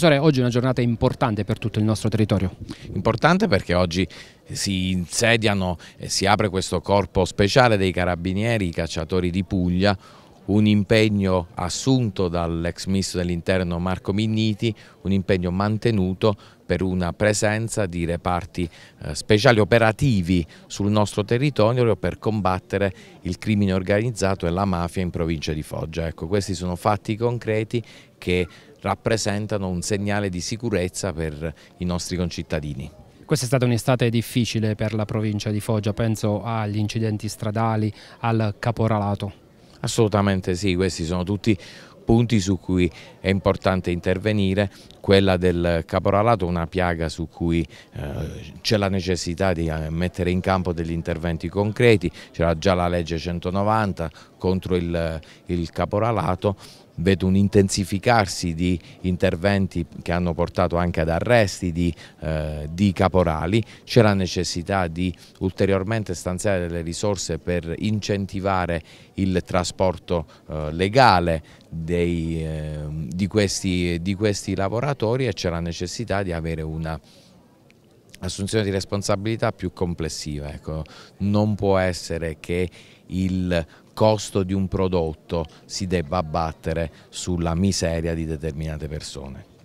Professore, oggi è una giornata importante per tutto il nostro territorio. Importante perché oggi si insediano e si apre questo corpo speciale dei carabinieri, i cacciatori di Puglia, un impegno assunto dall'ex ministro dell'interno Marco Minniti, un impegno mantenuto per una presenza di reparti eh, speciali operativi sul nostro territorio per combattere il crimine organizzato e la mafia in provincia di Foggia. Ecco, questi sono fatti concreti che rappresentano un segnale di sicurezza per i nostri concittadini. Questa è stata un'estate difficile per la provincia di Foggia, penso agli incidenti stradali, al caporalato. Assolutamente sì, questi sono tutti punti su cui è importante intervenire, quella del caporalato è una piaga su cui eh, c'è la necessità di eh, mettere in campo degli interventi concreti, c'era già la legge 190 contro il, il caporalato vedo un intensificarsi di interventi che hanno portato anche ad arresti di, eh, di caporali, c'è la necessità di ulteriormente stanziare delle risorse per incentivare il trasporto eh, legale dei, eh, di, questi, di questi lavoratori e c'è la necessità di avere una assunzione di responsabilità più complessiva. Ecco. Non può essere che il costo di un prodotto si debba abbattere sulla miseria di determinate persone.